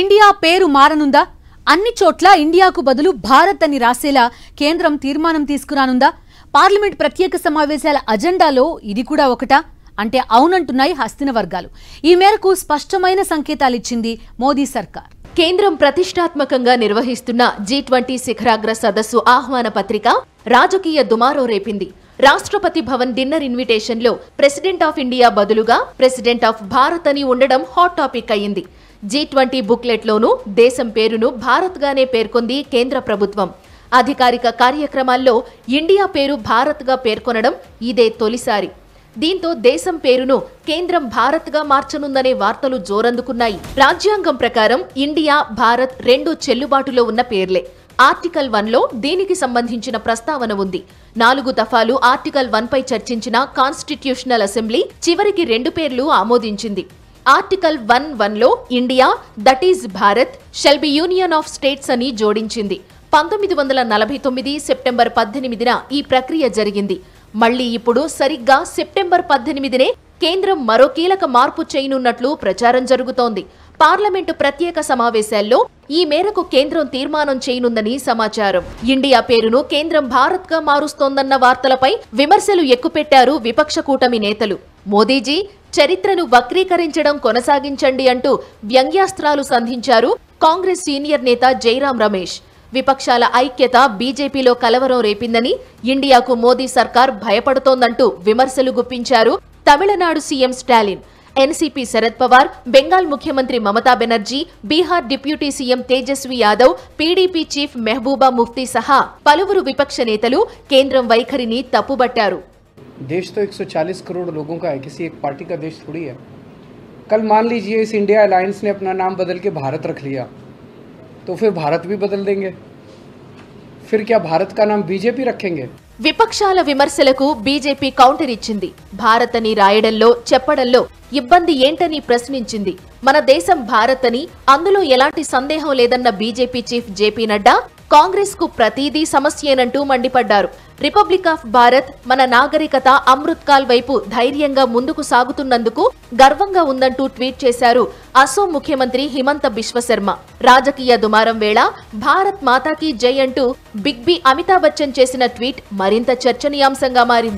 India పేరు మారనుందా అన్ని చోట్ల ఇండియాకు బదులు భారత్ అని రాసేలా కేంద్రం తీర్మానం తీసుకురానుందా పార్లమెంట్ ప్రత్యేక సమావేశాల అజెండాలో ఇది కూడా ఒకటా అంటే అవునంటున్నాయి హస్తిన వర్గాలు ఈ మేరకు స్పష్టమైన సంకేతాలిచ్చింది మోదీ సర్కార్ కేంద్రం ప్రతిష్టాత్మకంగా నిర్వహిస్తున్న జీ ట్వంటీ శిఖరాగ్ర సదస్సు ఆహ్వాన పత్రిక రాజకీయ దుమారో రేపింది రాష్ట్రపతి భవన్ డిన్నర్ ఇన్విటేషన్లో ప్రెసిడెంట్ ఆఫ్ ఇండియా బదులుగా ప్రెసిడెంట్ ఆఫ్ భారత్ అని ఉండడం హాట్ టాపిక్ అయింది జీ ట్వంటీ బుక్లెట్లోనూ దేశం పేరును భారత్గానే పేర్కొంది కేంద్ర ప్రభుత్వం అధికారిక కార్యక్రమాల్లో ఇండియా పేరు భారత్గా పేర్కొనడం ఇదే తొలిసారి దీంతో దేశం పేరును కేంద్రం భారత్గా మార్చనుందనే వార్తలు జోరందుకున్నాయి రాజ్యాంగం ప్రకారం ఇండియా భారత్ రెండు చెల్లుబాటులో ఉన్న పేర్లే ఆర్టికల్ వన్లో దీనికి సంబంధించిన ప్రస్తావన ఉంది నాలుగు దఫాలు ఆర్టికల్ వన్పై చర్చించిన కాన్స్టిట్యూషనల్ అసెంబ్లీ చివరికి రెండు పేర్లు ఆమోదించింది ఆర్టికల్ వన్ వన్లో India that is Bharat shall be union of states అని జోడించింది పంతొమ్మిది వందల నలభై తొమ్మిది సెప్టెంబర్ పద్దెనిమిదిన ఈ ప్రక్రియ జరిగింది మళ్లీ ఇప్పుడు సరిగ్గా సెప్టెంబర్ పద్దెనిమిదినే కేంద్రం మరో కీలక మార్పు చేయనున్నట్లు ప్రచారం జరుగుతోంది పార్లమెంటు ప్రత్యేక సమావేశాల్లో ఈ మేరకు కేంద్రం తీర్మానం చేయనుందని సమాచారం ఇండియా పేరును కేంద్రం భారత్ గా మారుస్తోందన్న వార్తలపై విమర్శలు ఎక్కుపెట్టారు విపక్ష కూటమి నేతలు మోదీజీ చరిత్రను వక్రీకరించడం కొనసాగించండి అంటూ వ్యంగ్యాస్త్రాలు సంధించారు కాంగ్రెస్ సీనియర్ నేత జైరాం రమేష్ విపక్షాల ఐక్యత బీజేపీలో కలవరం రేపిందని ఇండియాకు మోదీ సర్కార్ భయపడుతోందంటూ విమర్శలు గుప్పించారు తమిళనాడు సీఎం స్టాలిన్ एनसीपी शरद पवार बेगा मुख्यमंत्री Mamata Banerjee Bihar deputy CM Tejashwi Yadav PDP chief Mehbooba Mufti सहा पलवर विपक्ष नेता वैखरी तपुबार देश तो 140 करोड़ लोगों का है किसी एक पार्टी का देश थोड़ी है कल मान लीजिए इस इंडिया अलायंस ने अपना नाम बदल के भारत रख लिया तो फिर भारत भी बदल देंगे फिर क्या भारत का नाम बीजेपी रखेंगे విపక్షాల విమర్శలకు బీజేపీ కౌంటర్ ఇచ్చింది భారత్ అని రాయడంలో చెప్పడంలో ఇబ్బంది ఏంటని ప్రశ్నించింది మన దేశం భారత్ అని అందులో ఎలాంటి సందేహం లేదన్న BJP chief JP Nadda Congress కు ప్రతిదీ సమస్యేనంటూ మండిపడ్డారు రిపబ్లిక్ ఆఫ్ భారత్ మన నాగరికత అమృత్కాల్ వైపు ధైర్యంగా ముందుకు సాగుతున్నందుకు గర్వంగా ఉందంటూ ట్వీట్ చేశారు అసోం ముఖ్యమంత్రి హిమంత బిశ్వశర్మ రాజకీయ దుమారం వేళ భారత్ మాతాకి జై అంటూ బిగ్ బి అమితాబ్ బచ్చన్ చేసిన ట్వీట్ మరింత చర్చనీయాంశంగా మారింది